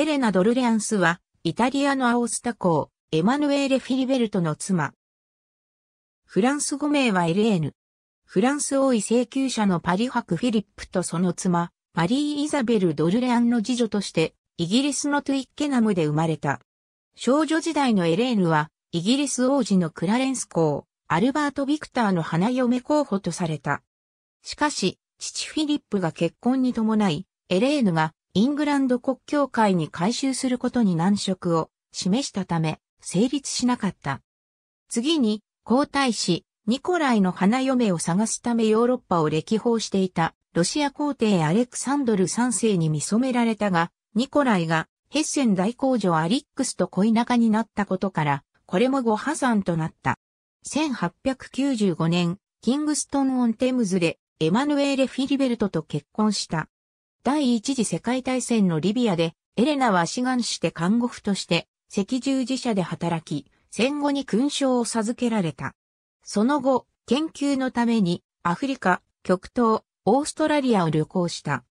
エレナ・ドルレアンスは、イタリアのアオスタ公、エマヌエーレ・フィリベルトの妻。フランス語名はエレーヌ。フランス王位請求者のパリ博フィリップとその妻、マリー・イザベル・ドルレアンの次女として、イギリスのトゥイッケナムで生まれた。少女時代のエレーヌは、イギリス王子のクラレンス公、アルバート・ビクターの花嫁候補とされた。しかし、父フィリップが結婚に伴い、エレーヌがイングランド国教会に改修することに難色を示したため、成立しなかった。次に、皇太子、ニコライの花嫁を探すためヨーロッパを歴訪していた、ロシア皇帝アレクサンドル3世に見染められたが、ニコライがヘッセン大公女アリックスと恋仲になったことから、これもご破産となった。1895年、キングストン・オン・テムズで、エマヌエーレ・フィリベルトと結婚した。第一次世界大戦のリビアで、エレナは志願して看護婦として、赤十字社で働き、戦後に勲章を授けられた。その後、研究のために、アフリカ、極東、オーストラリアを旅行した。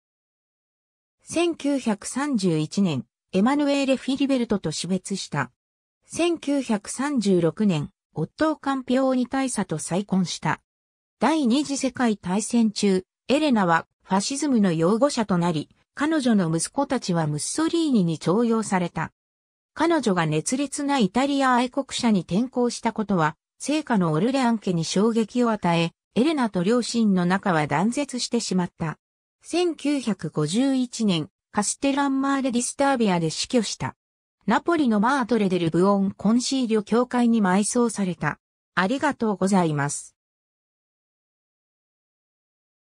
1931年、エマヌエーレ・フィリベルトと死別した。1936年、オットーカンピオーニ大佐と再婚した。第二次世界大戦中、エレナはファシズムの擁護者となり、彼女の息子たちはムッソリーニに徴用された。彼女が熱烈なイタリア愛国者に転校したことは、聖火のオルレアン家に衝撃を与え、エレナと両親の仲は断絶してしまった。1951年、カステランマーレ・ディスタービアで死去した。ナポリのマートレデル・ブオン・コンシーリョ教会に埋葬された。ありがとうございます。